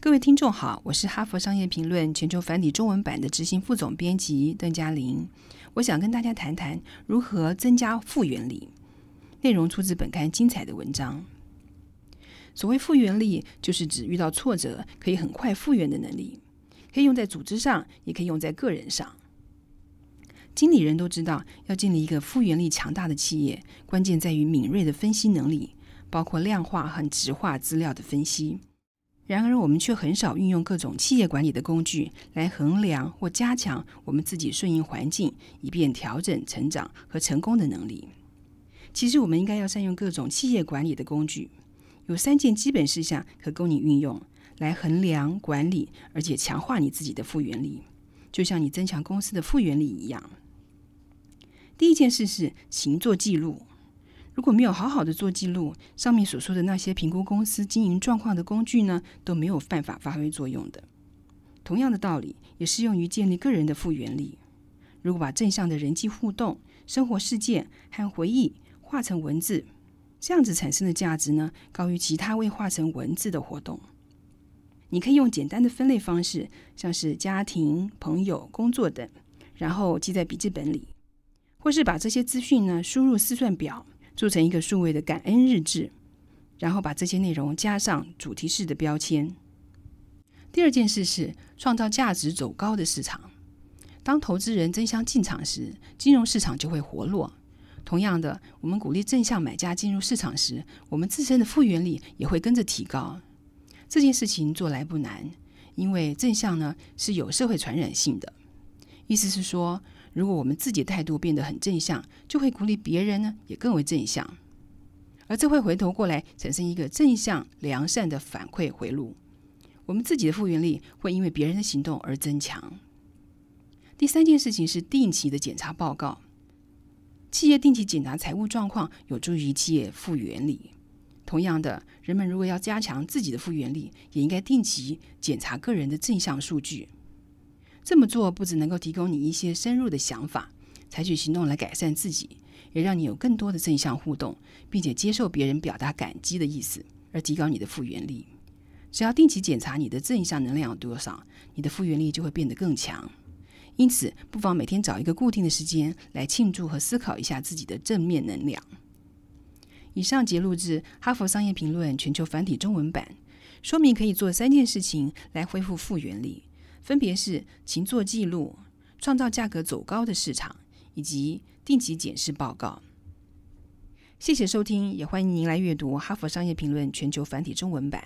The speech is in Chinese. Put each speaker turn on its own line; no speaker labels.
各位听众好，我是哈佛商业评论全球繁体中文版的执行副总编辑邓嘉玲。我想跟大家谈谈如何增加复原力。内容出自本刊精彩的文章。所谓复原力，就是指遇到挫折可以很快复原的能力，可以用在组织上，也可以用在个人上。经理人都知道，要建立一个复原力强大的企业，关键在于敏锐的分析能力，包括量化和直化资料的分析。然而，我们却很少运用各种企业管理的工具来衡量或加强我们自己顺应环境，以便调整、成长和成功的能力。其实，我们应该要善用各种企业管理的工具。有三件基本事项可供你运用，来衡量、管理而且强化你自己的复原力，就像你增强公司的复原力一样。第一件事是行做记录。如果没有好好的做记录，上面所说的那些评估公司经营状况的工具呢，都没有办法发挥作用的。同样的道理也适用于建立个人的复原力。如果把正向的人际互动、生活事件和回忆画成文字，这样子产生的价值呢，高于其他未画成文字的活动。你可以用简单的分类方式，像是家庭、朋友、工作等，然后记在笔记本里，或是把这些资讯呢输入思算表。做成一个数位的感恩日志，然后把这些内容加上主题式的标签。第二件事是创造价值走高的市场。当投资人争相进场时，金融市场就会活络。同样的，我们鼓励正向买家进入市场时，我们自身的复原力也会跟着提高。这件事情做来不难，因为正向呢是有社会传染性的。意思是说。如果我们自己的态度变得很正向，就会鼓励别人呢也更为正向，而这会回头过来产生一个正向良善的反馈回路。我们自己的复原力会因为别人的行动而增强。第三件事情是定期的检查报告。企业定期检查财务状况，有助于企业复原力。同样的，人们如果要加强自己的复原力，也应该定期检查个人的正向数据。这么做不只能够提供你一些深入的想法，采取行动来改善自己，也让你有更多的正向互动，并且接受别人表达感激的意思，而提高你的复原力。只要定期检查你的正向能量有多少，你的复原力就会变得更强。因此，不妨每天找一个固定的时间来庆祝和思考一下自己的正面能量。以上节录自《哈佛商业评论》全球繁体中文版，说明可以做三件事情来恢复复原力。分别是勤做记录、创造价格走高的市场，以及定期检视报告。谢谢收听，也欢迎您来阅读《哈佛商业评论》全球繁体中文版。